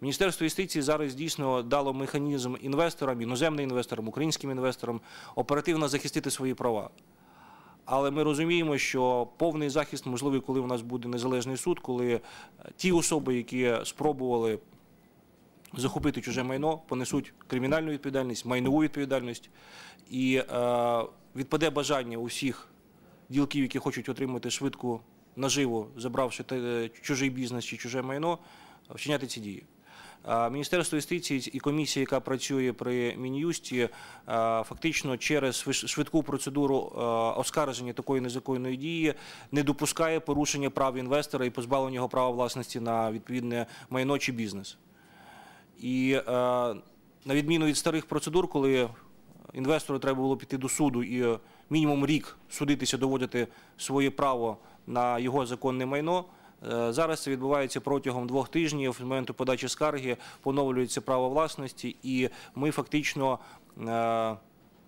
Міністерство юстиції зараз дійсно дало механізм інвесторам, іноземним інвесторам, українським інвесторам оперативно захистити свої права. Але ми розуміємо, що повний захист можливий, коли у нас буде незалежний суд, коли е, ті особи, які спробували захопити чуже майно, понесуть кримінальну відповідальність, майнову відповідальність і е, відпаде бажання усіх ділків, які хочуть отримати швидку наживо, забравши те, е, чужий бізнес чи чуже майно, вчиняти ці дії. Міністерство юстиції і комісія, яка працює при мін'юсті, фактично через швидку процедуру оскарження такої незаконної дії не допускає порушення прав інвестора і позбавлення його права власності на відповідне майно чи бізнес. І на відміну від старих процедур, коли інвестору треба було піти до суду і мінімум рік судитися, доводити своє право на його законне майно. Е, зараз це відбувається протягом двох тижнів. З моменту подачі скарги поновлюється право власності, і ми фактично е,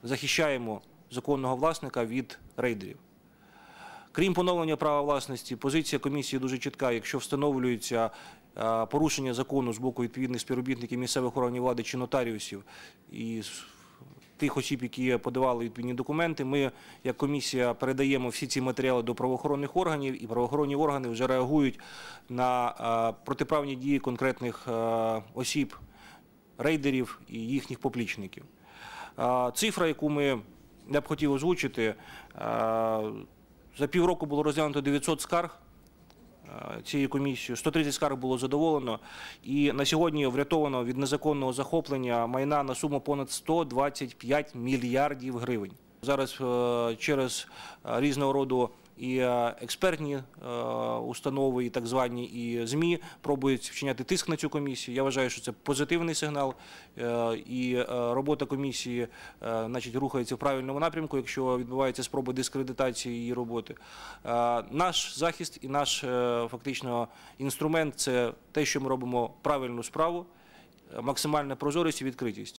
захищаємо законного власника від рейдерів. Крім поновлення права власності, позиція комісії дуже чітка. Якщо встановлюється е, порушення закону з боку відповідних співробітників місцевих органів влади чи нотаріусів і тих осіб, які подавали відповідні документи. Ми, як комісія, передаємо всі ці матеріали до правоохоронних органів, і правоохоронні органи вже реагують на е, протиправні дії конкретних е, осіб, рейдерів і їхніх поплічників. Е, цифра, яку ми не б хотів озвучити, за півроку було розглянуто 900 скарг. Е, цією комісією. 130 скарг було задоволено, і на сьогодні врятовано від незаконного захоплення майна на суму понад 125 мільярдів гривень. Зараз е, через е, різного роду і е, експертні е, установи, і так звані і змі пробують вчиняти тиск на цю комісію. Я вважаю, що це позитивний сигнал, е, і робота комісії, значить, рухається в правильному напрямку, якщо відбувається спроба дискредитації її роботи. Наш захист і наш фактично інструмент це те, що ми робимо правильну справу, максимальна прозорість і відкритість.